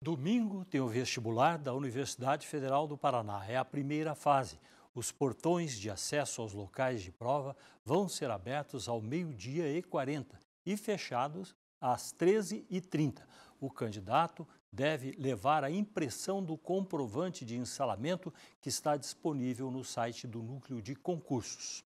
Domingo tem o vestibular da Universidade Federal do Paraná. É a primeira fase. Os portões de acesso aos locais de prova vão ser abertos ao meio-dia e 40 e fechados às 13h30. O candidato deve levar a impressão do comprovante de ensalamento que está disponível no site do Núcleo de Concursos.